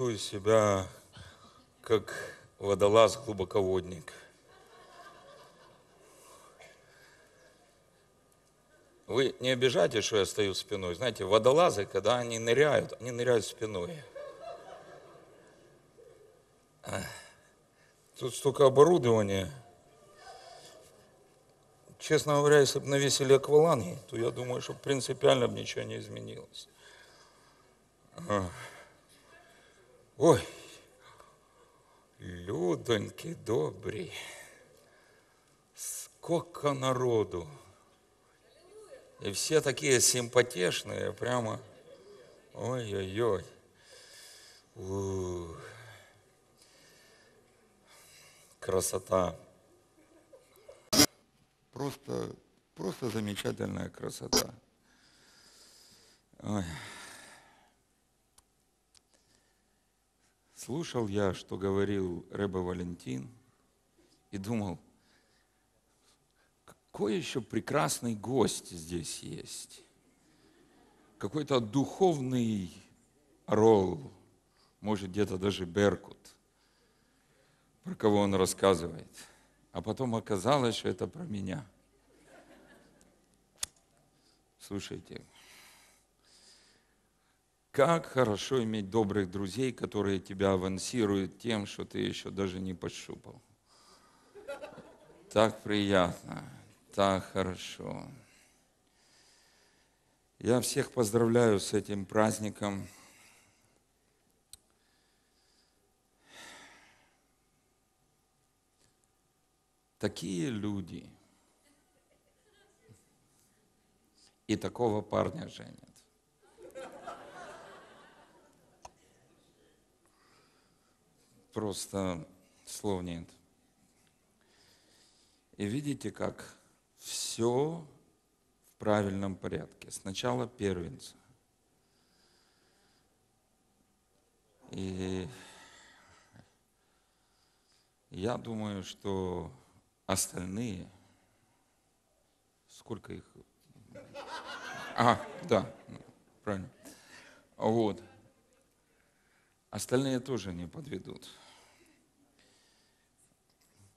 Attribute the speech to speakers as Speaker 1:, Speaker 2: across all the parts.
Speaker 1: чувствую себя как водолаз-глубоководник. Вы не обижайтесь, что я стою спиной. Знаете, водолазы, когда они ныряют, они ныряют спиной. Тут столько оборудования. Честно говоря, если бы навесили акваланги, то я думаю, что принципиально бы ничего не изменилось. Ой, людоньки добрі, сколько народу. И все такие симпатичные, прямо, ой-ой-ой. Красота. Просто, просто замечательная красота. Ой. Слушал я, что говорил Рэба Валентин, и думал, какой еще прекрасный гость здесь есть. Какой-то духовный ролл, может, где-то даже Беркут, про кого он рассказывает. А потом оказалось, что это про меня. Слушайте, как хорошо иметь добрых друзей, которые тебя авансируют тем, что ты еще даже не пощупал. Так приятно, так хорошо. Я всех поздравляю с этим праздником. Такие люди. И такого парня Женя. просто слов нет. И видите, как все в правильном порядке. Сначала первенцы. И я думаю, что остальные, сколько их? А, да, правильно. Вот. Остальные тоже не подведут.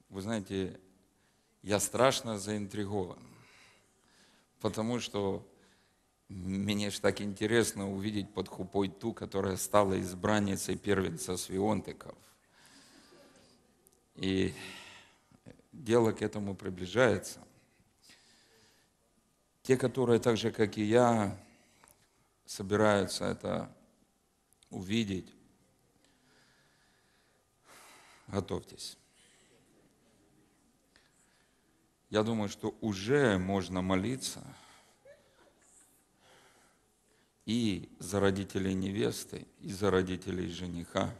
Speaker 1: Вы знаете, я страшно заинтригован, потому что мне же так интересно увидеть под хупой ту, которая стала избранницей первенца Свионтиков. И дело к этому приближается. Те, которые так же, как и я, собираются это увидеть, готовьтесь. Я думаю, что уже можно молиться и за родителей невесты, и за родителей жениха.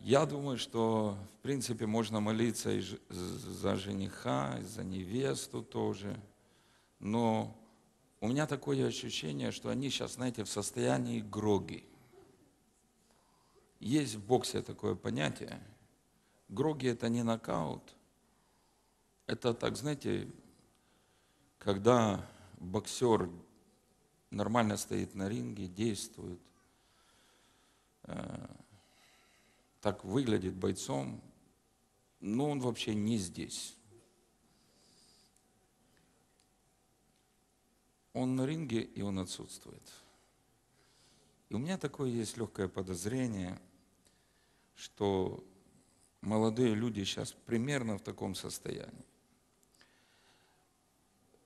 Speaker 1: Я думаю, что, в принципе, можно молиться и за жениха, и за невесту тоже. Но у меня такое ощущение, что они сейчас, знаете, в состоянии гроги – есть в боксе такое понятие. Гроги – это не нокаут. Это так, знаете, когда боксер нормально стоит на ринге, действует, э, так выглядит бойцом, но он вообще не здесь. Он на ринге, и он отсутствует. И у меня такое есть легкое подозрение – что молодые люди сейчас примерно в таком состоянии.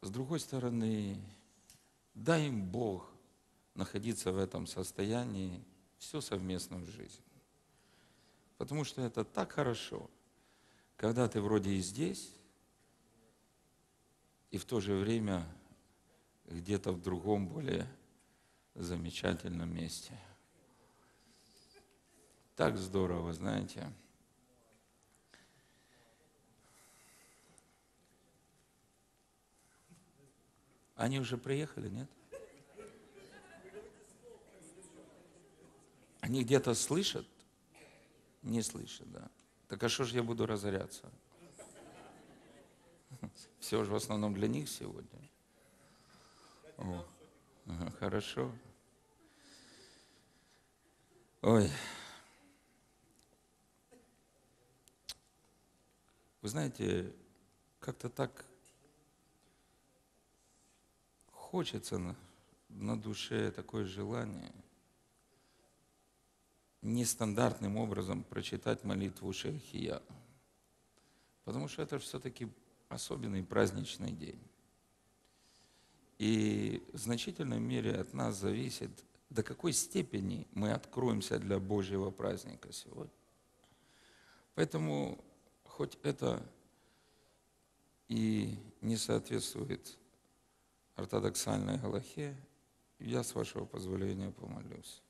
Speaker 1: С другой стороны, дай им Бог находиться в этом состоянии всю совместную жизнь. Потому что это так хорошо, когда ты вроде и здесь, и в то же время где-то в другом более замечательном месте – так здорово, знаете. Они уже приехали, нет? Они где-то слышат? Не слышат, да. Так а что же я буду разоряться? Все же в основном для них сегодня. О, хорошо. Ой. Вы знаете, как-то так хочется на, на душе такое желание нестандартным образом прочитать молитву Шельхия, потому что это все-таки особенный праздничный день. И в значительной мере от нас зависит, до какой степени мы откроемся для Божьего праздника сегодня. Поэтому хоть это и не соответствует ортодоксальной Галахе, я, с вашего позволения, помолюсь.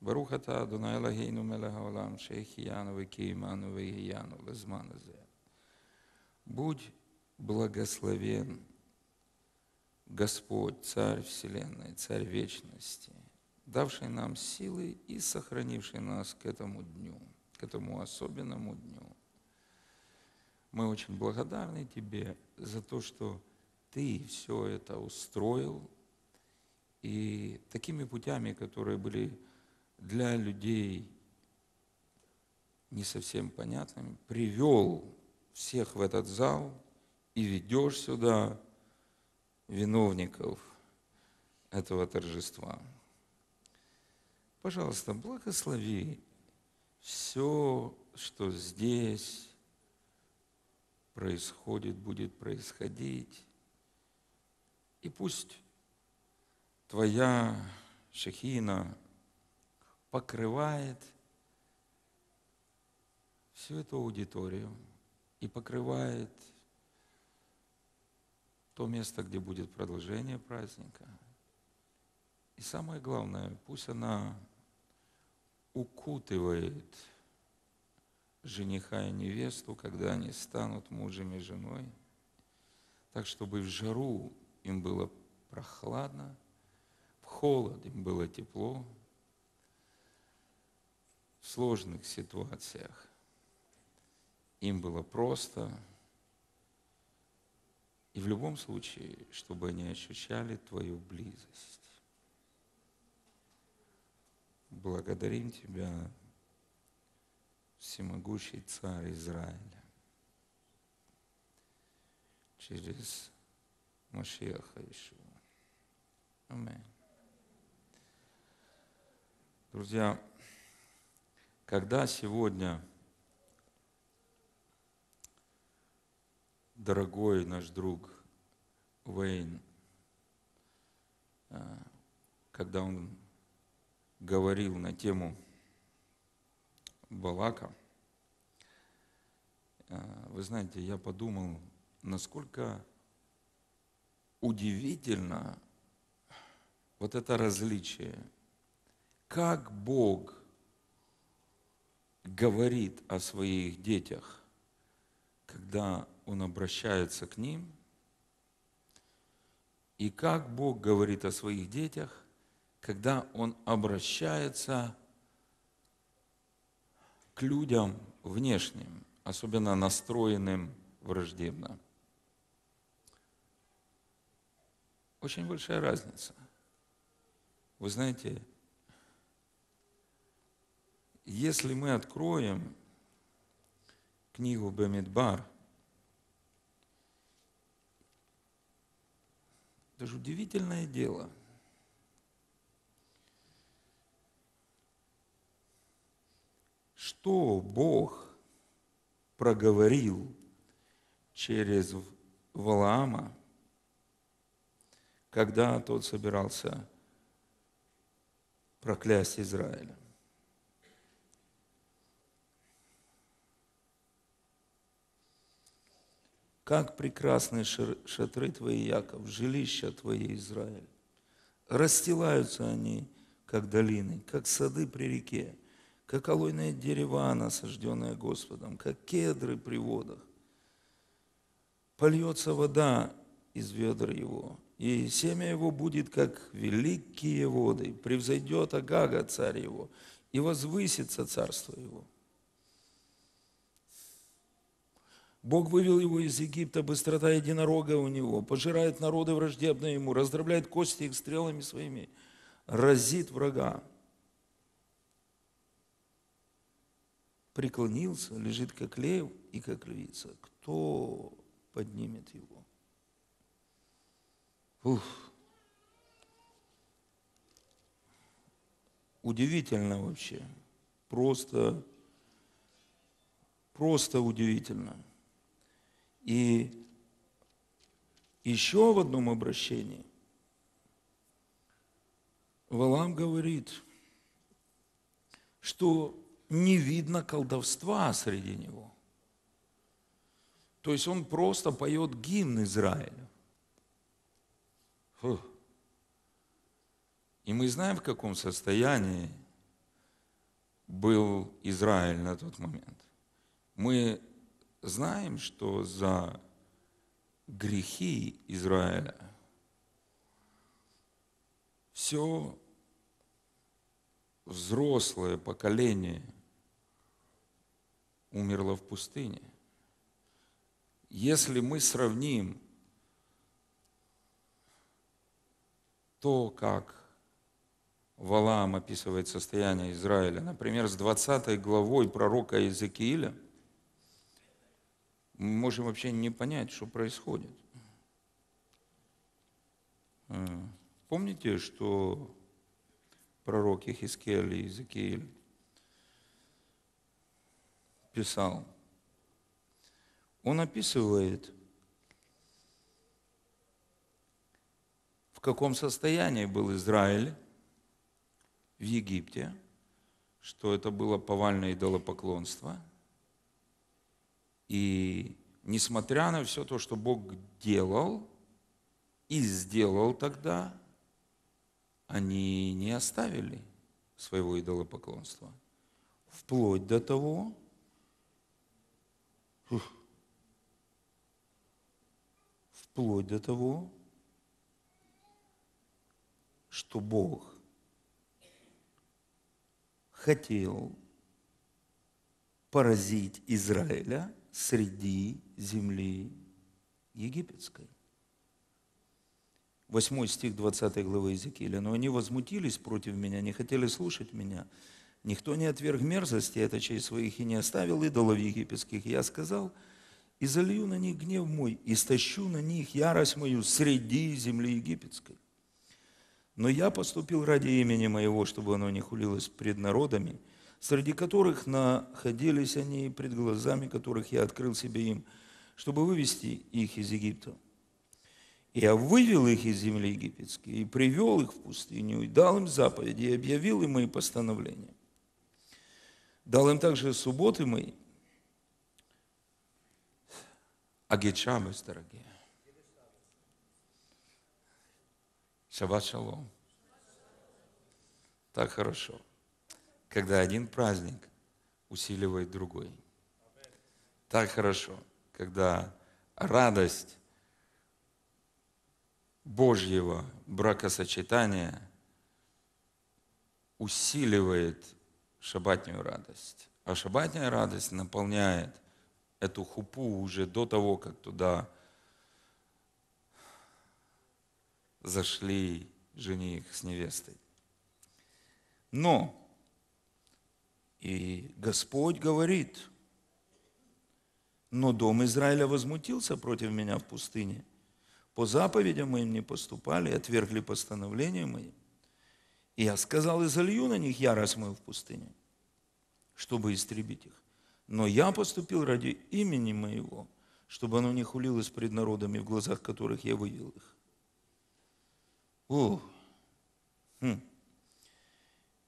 Speaker 1: Баруха та Дунай Лагейну Мелагаулам Шейхияну Векейману Вегияну Лазманазе. Будь благословен Господь, Царь Вселенной, Царь Вечности, давший нам силы и сохранивший нас к этому дню – к этому особенному дню. Мы очень благодарны Тебе за то, что Ты все это устроил, и такими путями, которые были для людей не совсем понятными, привел всех в этот зал и ведешь сюда виновников этого торжества. Пожалуйста, благослови все, что здесь происходит, будет происходить. И пусть Твоя Шехина покрывает всю эту аудиторию и покрывает то место, где будет продолжение праздника. И самое главное, пусть она укутывает жениха и невесту, когда они станут мужем и женой, так, чтобы в жару им было прохладно, в холод им было тепло, в сложных ситуациях им было просто, и в любом случае, чтобы они ощущали твою близость. Благодарим Тебя, всемогущий царь Израиля, через Машеха Ишуа. Аминь. Друзья, когда сегодня дорогой наш друг Уэйн, э, когда он говорил на тему Балака, э, вы знаете, я подумал, насколько удивительно вот это различие. Как Бог говорит о своих детях, когда Он обращается к ним, и как Бог говорит о своих детях, когда он обращается к людям внешним, особенно настроенным враждебно. Очень большая разница. Вы знаете, если мы откроем книгу Бемидбар, даже удивительное дело – что Бог проговорил через Валаама, когда тот собирался проклясть Израиля. Как прекрасны шатры твои, Яков, жилища твои, Израиль. Расстилаются они, как долины, как сады при реке, как алойные дерева, насажденные Господом, как кедры при водах. Польется вода из ведр его, и семя его будет, как великие воды, превзойдет Агага царь его, и возвысится царство его. Бог вывел его из Египта, быстрота единорога у него, пожирает народы враждебные ему, раздробляет кости их стрелами своими, разит врага. преклонился, лежит как лев и как львица. Кто поднимет его? Ух. Удивительно вообще. Просто, просто удивительно. И еще в одном обращении Валам говорит, что не видно колдовства среди него. То есть он просто поет гимн Израилю. Фух. И мы знаем, в каком состоянии был Израиль на тот момент. Мы знаем, что за грехи Израиля все взрослое поколение – умерла в пустыне. Если мы сравним то, как Валаам описывает состояние Израиля, например, с 20 главой пророка Иезекииля, мы можем вообще не понять, что происходит. Э, помните, что пророк Ихискель и Иезекииль писал. Он описывает, в каком состоянии был Израиль в Египте, что это было повальное идолопоклонство. И несмотря на все то, что Бог делал и сделал тогда, они не оставили своего идолопоклонства. Вплоть до того, Вплоть до того, что Бог хотел поразить Израиля среди земли египетской. Восьмой стих 20 главы Иезекииля. «Но они возмутились против меня, не хотели слушать меня, Никто не отверг мерзости, это через своих, и не оставил идолов египетских. Я сказал, и залью на них гнев мой, и стащу на них ярость мою среди земли египетской. Но я поступил ради имени моего, чтобы оно не хулилось пред народами, среди которых находились они, пред глазами которых я открыл себе им, чтобы вывести их из Египта. И Я вывел их из земли египетской и привел их в пустыню, и дал им заповеди, и объявил им мои постановления. Дал им также субботы мои. Агичамес, дорогие. Шаббат шалом. Так хорошо. Когда один праздник усиливает другой. Так хорошо, когда радость Божьего бракосочетания усиливает шабатнюю радость. А шабатняя радость наполняет эту хупу уже до того, как туда зашли жених с невестой. Но и Господь говорит, но дом Израиля возмутился против меня в пустыне. По заповедям моим не поступали, отвергли постановления мои – и я сказал, и залью на них ярость мою в пустыне, чтобы истребить их. Но я поступил ради имени моего, чтобы оно не хулилось пред народами, в глазах которых я вывел их. О, хм.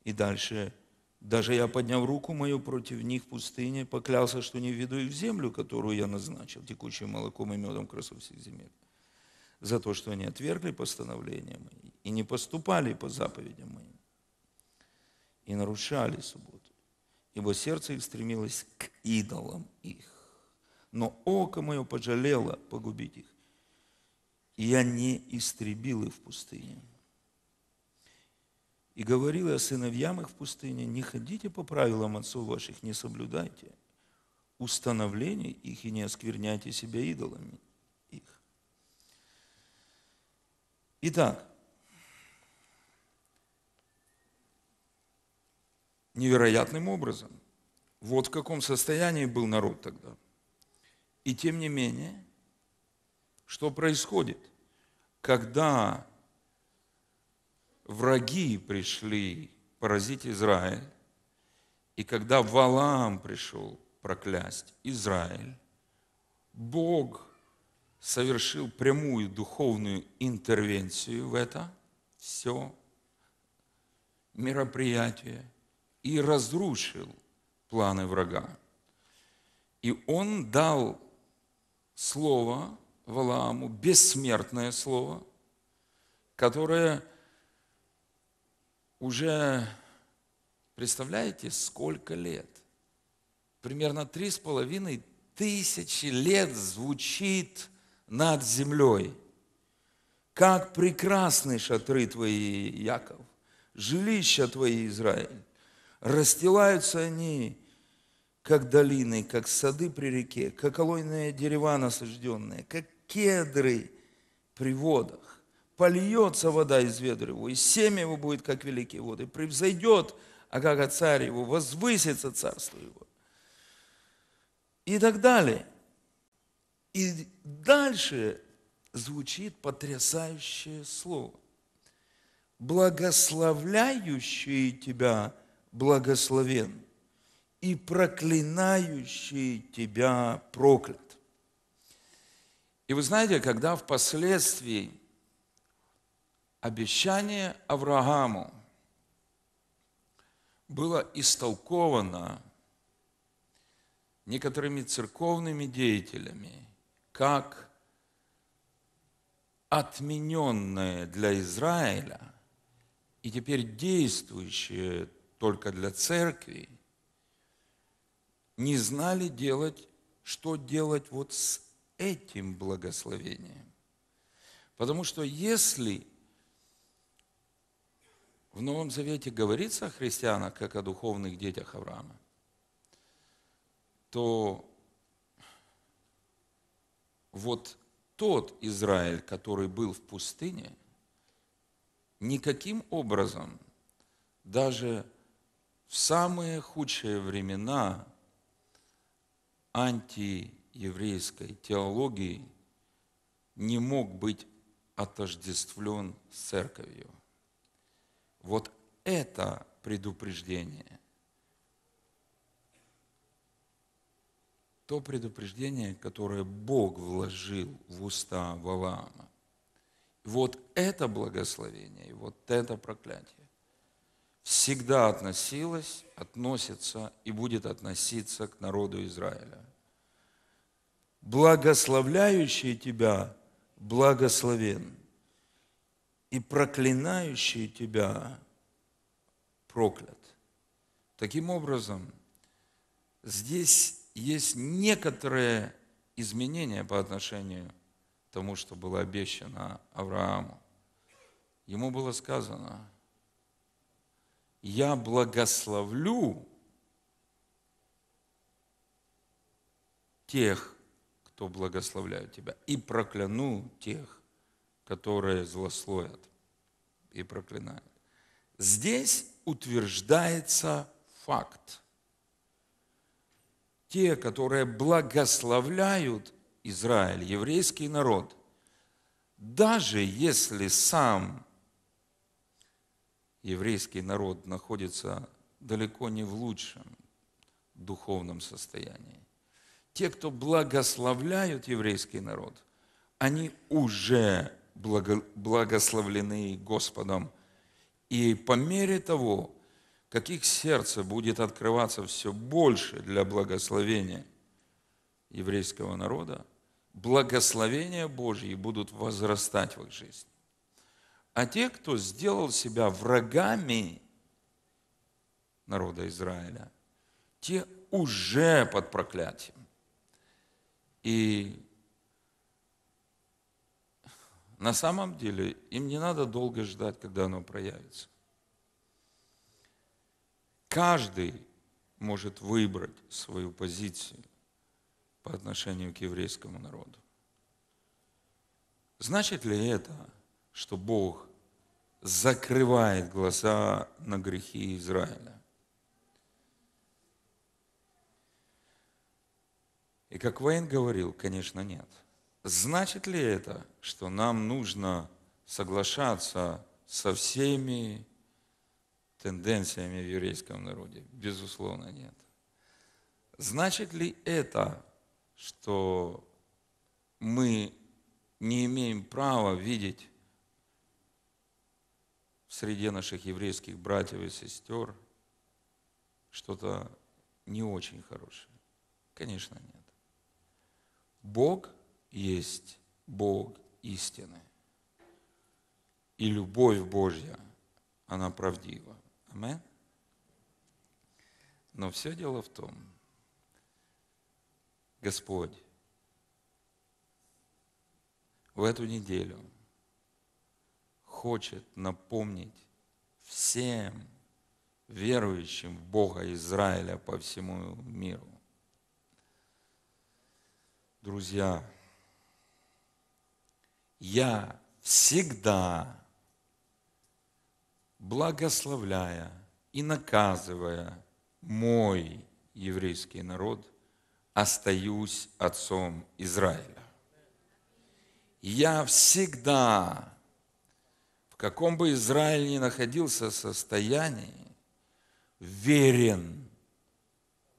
Speaker 1: И дальше. Даже я, подняв руку мою против них в пустыне, поклялся, что не введу их в землю, которую я назначил, текущим молоком и медом красов всех земель, за то, что они отвергли постановление мои и не поступали по заповедям моим, и нарушали субботу, ибо сердце их стремилось к идолам их. Но око мое пожалело погубить их, и я не истребил их в пустыне. И говорил я сыновьям их в пустыне, не ходите по правилам отцов ваших, не соблюдайте установлений их и не оскверняйте себя идолами их. Итак, невероятным образом. Вот в каком состоянии был народ тогда. И тем не менее, что происходит? Когда враги пришли поразить Израиль, и когда Валам пришел проклясть Израиль, Бог совершил прямую духовную интервенцию в это все мероприятие – и разрушил планы врага. И он дал слово Валааму, бессмертное слово, которое уже, представляете, сколько лет? Примерно три с половиной тысячи лет звучит над землей. Как прекрасны шатры твои, Яков, жилища твои, Израиль Расстилаются они, как долины, как сады при реке, как колойные дерева насажденные, как кедры при водах. Польется вода из ведра его, и семя его будет, как великие воды, превзойдет Агага царь его, возвысится царство его. И так далее. И дальше звучит потрясающее слово. Благословляющие тебя благословен, и проклинающий тебя проклят. И вы знаете, когда впоследствии обещание Аврааму было истолковано некоторыми церковными деятелями как отмененное для Израиля и теперь действующее только для церкви, не знали делать, что делать вот с этим благословением. Потому что если в Новом Завете говорится о христианах, как о духовных детях Авраама, то вот тот Израиль, который был в пустыне, никаким образом даже в самые худшие времена антиеврейской теологии не мог быть отождествлен с церковью. Вот это предупреждение. То предупреждение, которое Бог вложил в уста Валаама. Вот это благословение и вот это проклятие всегда относилась, относится и будет относиться к народу Израиля. Благословляющий тебя благословен, и проклинающий тебя проклят. Таким образом, здесь есть некоторые изменения по отношению к тому, что было обещано Аврааму. Ему было сказано – я благословлю тех, кто благословляет тебя, и прокляну тех, которые злословят и проклинают. Здесь утверждается факт. Те, которые благословляют Израиль, еврейский народ, даже если сам еврейский народ находится далеко не в лучшем духовном состоянии. Те, кто благословляют еврейский народ, они уже благо, благословлены Господом. И по мере того, как их сердце будет открываться все больше для благословения еврейского народа, благословения Божьи будут возрастать в их жизни а те, кто сделал себя врагами народа Израиля, те уже под проклятием. И на самом деле им не надо долго ждать, когда оно проявится. Каждый может выбрать свою позицию по отношению к еврейскому народу. Значит ли это, что Бог закрывает глаза на грехи Израиля. И как Вейн говорил, конечно, нет. Значит ли это, что нам нужно соглашаться со всеми тенденциями в еврейском народе? Безусловно, нет. Значит ли это, что мы не имеем права видеть в среде наших еврейских братьев и сестер что-то не очень хорошее? Конечно, нет. Бог есть Бог истины. И любовь Божья, она правдива. Аминь. Но все дело в том, Господь в эту неделю – хочет напомнить всем верующим в Бога Израиля по всему миру. Друзья, я всегда, благословляя и наказывая мой еврейский народ, остаюсь отцом Израиля. Я всегда каком бы Израиль ни находился состоянии, верен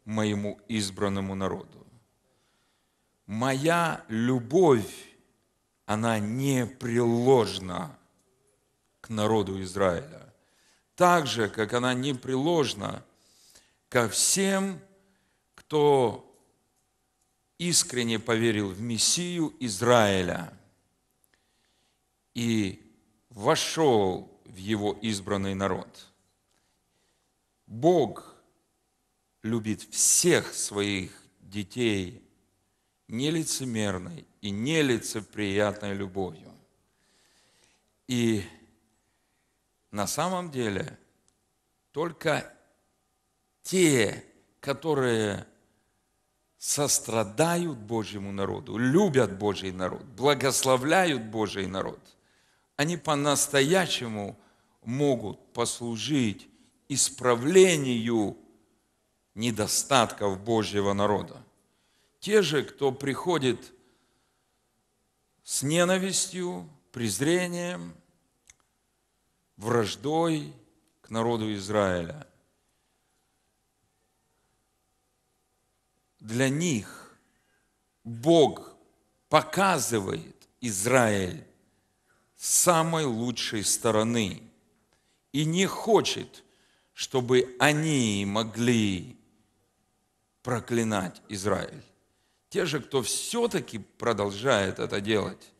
Speaker 1: моему избранному народу. Моя любовь, она непреложна к народу Израиля, так же, как она непреложна ко всем, кто искренне поверил в Мессию Израиля и вошел в его избранный народ. Бог любит всех своих детей нелицемерной и нелицеприятной любовью. И на самом деле только те, которые сострадают Божьему народу, любят Божий народ, благословляют Божий народ – они по-настоящему могут послужить исправлению недостатков Божьего народа. Те же, кто приходит с ненавистью, презрением, враждой к народу Израиля, для них Бог показывает Израиль самой лучшей стороны и не хочет, чтобы они могли проклинать Израиль. Те же, кто все-таки продолжает это делать,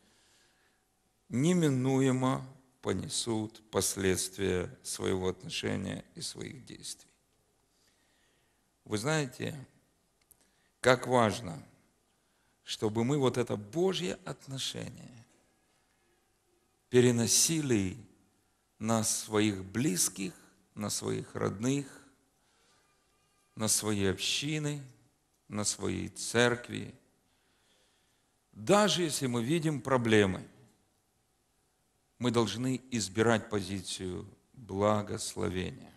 Speaker 1: неминуемо понесут последствия своего отношения и своих действий. Вы знаете, как важно, чтобы мы вот это Божье отношение переносили на своих близких, на своих родных, на свои общины, на своей церкви. Даже если мы видим проблемы, мы должны избирать позицию благословения.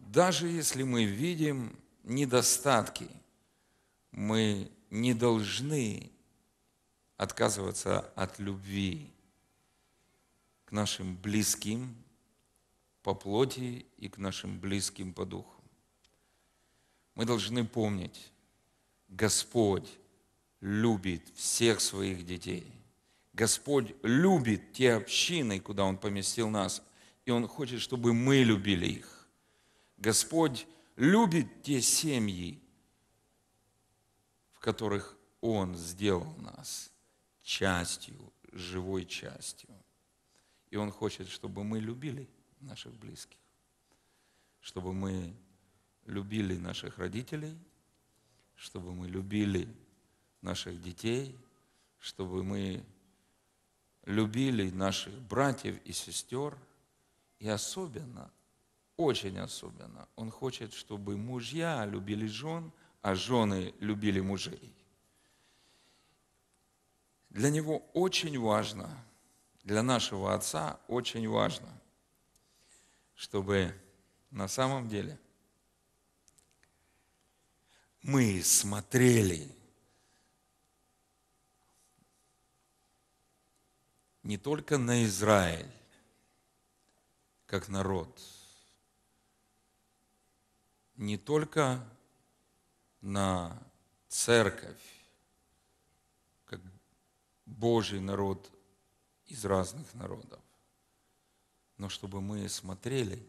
Speaker 1: Даже если мы видим недостатки, мы не должны отказываться от любви к нашим близким по плоти и к нашим близким по духу. Мы должны помнить, Господь любит всех своих детей. Господь любит те общины, куда Он поместил нас, и Он хочет, чтобы мы любили их. Господь любит те семьи, в которых Он сделал нас частью, живой частью. И Он хочет, чтобы мы любили наших близких, чтобы мы любили наших родителей, чтобы мы любили наших детей, чтобы мы любили наших братьев и сестер. И особенно, очень особенно, Он хочет, чтобы мужья любили жен, а жены любили мужей. Для Него очень важно – для нашего Отца очень важно, чтобы на самом деле мы смотрели не только на Израиль, как народ, не только на церковь, как Божий народ из разных народов. Но чтобы мы смотрели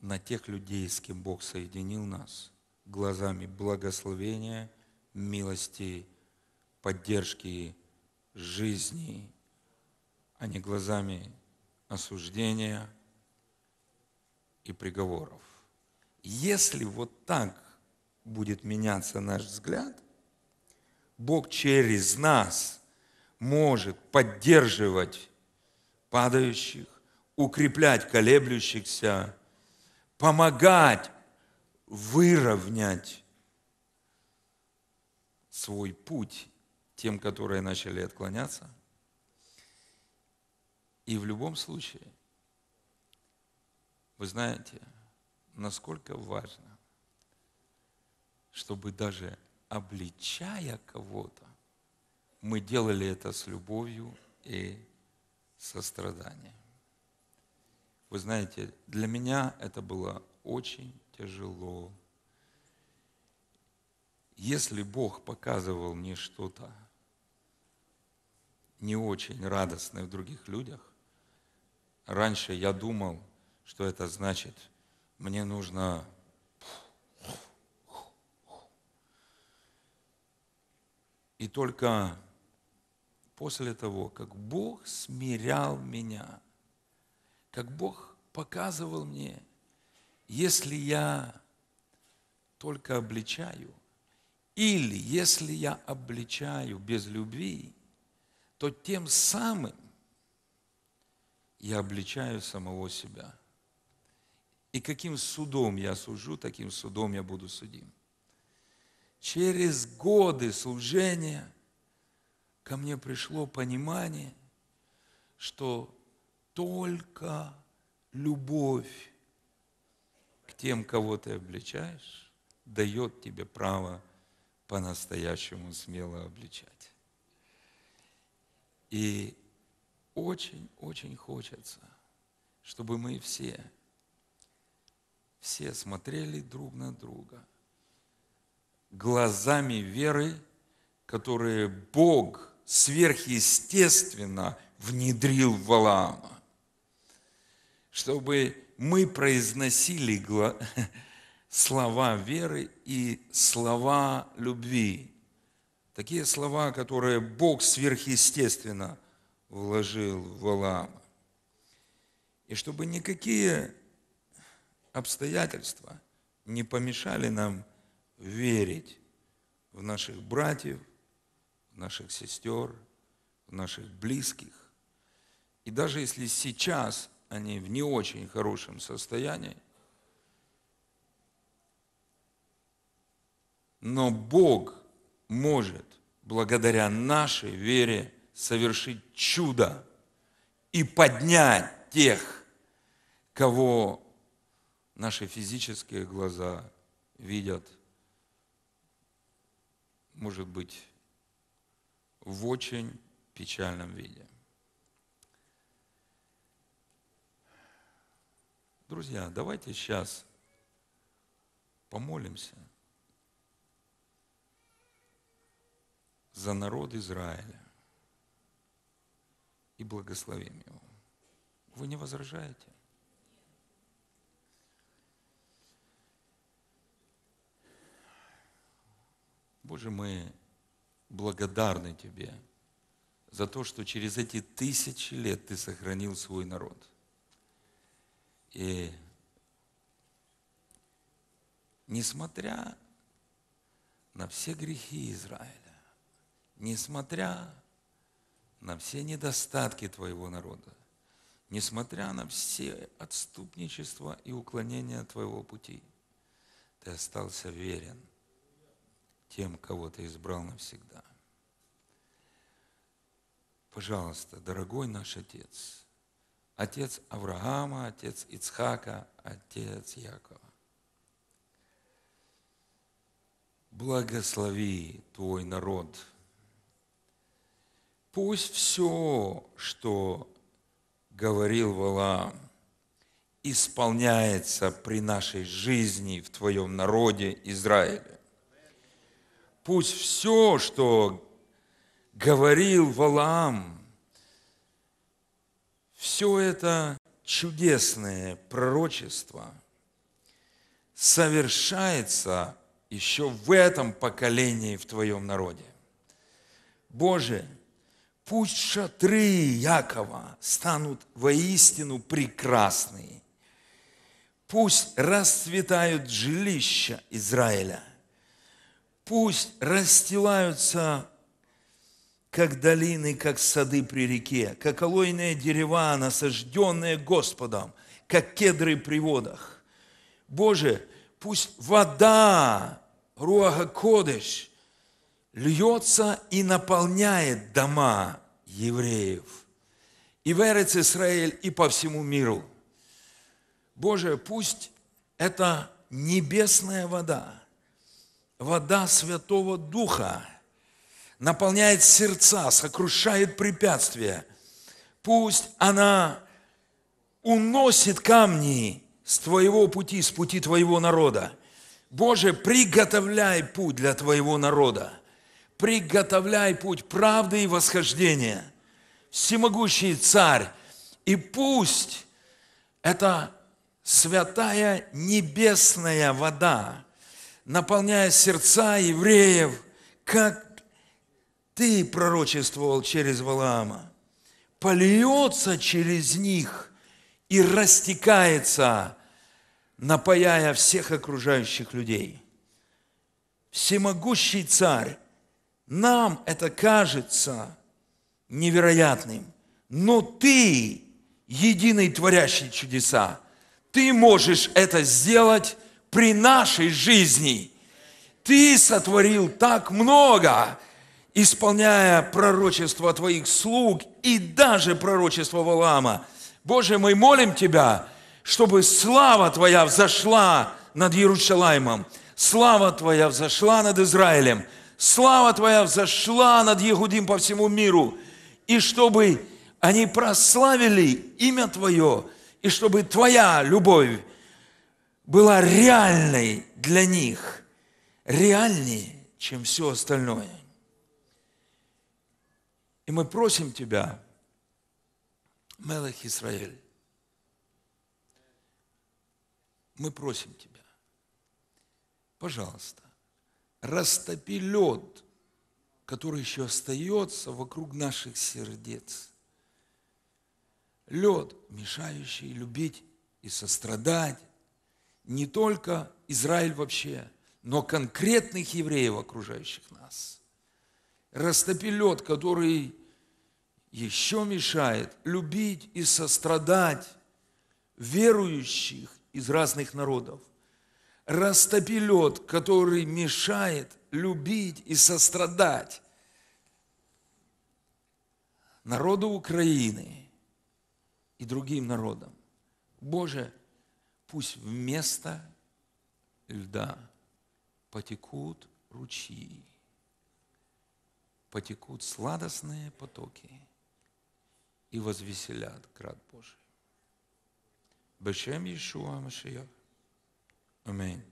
Speaker 1: на тех людей, с кем Бог соединил нас, глазами благословения, милости, поддержки, жизни, а не глазами осуждения и приговоров. Если вот так будет меняться наш взгляд, Бог через нас – может поддерживать падающих, укреплять колеблющихся, помогать выровнять свой путь тем, которые начали отклоняться. И в любом случае, вы знаете, насколько важно, чтобы даже обличая кого-то, мы делали это с любовью и состраданием. Вы знаете, для меня это было очень тяжело. Если Бог показывал мне что-то не очень радостное в других людях, раньше я думал, что это значит, мне нужно и только после того, как Бог смирял меня, как Бог показывал мне, если я только обличаю, или если я обличаю без любви, то тем самым я обличаю самого себя. И каким судом я сужу, таким судом я буду судим. Через годы служения – ко мне пришло понимание, что только любовь к тем, кого ты обличаешь, дает тебе право по-настоящему смело обличать. И очень-очень хочется, чтобы мы все, все смотрели друг на друга глазами веры, которые Бог – сверхъестественно внедрил в Валаама, чтобы мы произносили слова веры и слова любви. Такие слова, которые Бог сверхъестественно вложил в Валаама. И чтобы никакие обстоятельства не помешали нам верить в наших братьев – наших сестер, наших близких. И даже если сейчас они в не очень хорошем состоянии, но Бог может благодаря нашей вере совершить чудо и поднять тех, кого наши физические глаза видят, может быть, в очень печальном виде. Друзья, давайте сейчас помолимся за народ Израиля и благословим его. Вы не возражаете? Боже, мы благодарны Тебе за то, что через эти тысячи лет Ты сохранил свой народ. И несмотря на все грехи Израиля, несмотря на все недостатки Твоего народа, несмотря на все отступничества и уклонения Твоего пути, Ты остался верен – тем, кого ты избрал навсегда. Пожалуйста, дорогой наш Отец, Отец Авраама, Отец Ицхака, Отец Якова, благослови Твой народ. Пусть все, что говорил Валаам, исполняется при нашей жизни в Твоем народе Израиле пусть все, что говорил Валаам, все это чудесное пророчество совершается еще в этом поколении в Твоем народе. Боже, пусть шатры Якова станут воистину прекрасные, пусть расцветают жилища Израиля – Пусть расстилаются, как долины, как сады при реке, как алойные дерева, насажденные Господом, как кедры при водах. Боже, пусть вода, руага Кодыш, льется и наполняет дома евреев. И в Эрец Израиль, и по всему миру. Боже, пусть это небесная вода – вода Святого Духа наполняет сердца, сокрушает препятствия. Пусть она уносит камни с твоего пути, с пути твоего народа. Боже, приготовляй путь для твоего народа. Приготовляй путь правды и восхождения. Всемогущий Царь, и пусть эта святая небесная вода наполняя сердца евреев, как ты пророчествовал через Валаама, польется через них и растекается, напаяя всех окружающих людей. Всемогущий царь, нам это кажется невероятным, но ты, единый творящий чудеса, ты можешь это сделать при нашей жизни. Ты сотворил так много, исполняя пророчество Твоих слуг и даже пророчество Валама. Боже, мы молим Тебя, чтобы слава Твоя взошла над Иерусалимом, слава Твоя взошла над Израилем, слава Твоя взошла над Егудим по всему миру, и чтобы они прославили имя Твое, и чтобы Твоя любовь была реальной для них, реальнее, чем все остальное. И мы просим Тебя, Мелах Израиль, мы просим Тебя, пожалуйста, растопи лед, который еще остается вокруг наших сердец. Лед, мешающий любить и сострадать, не только Израиль вообще, но конкретных евреев, окружающих нас. Растопи который еще мешает любить и сострадать верующих из разных народов. Растопи который мешает любить и сострадать народу Украины и другим народам. Боже, пусть вместо льда потекут ручьи, потекут сладостные потоки и возвеселят град Божий. Бешем Иешуа Машиях. Аминь.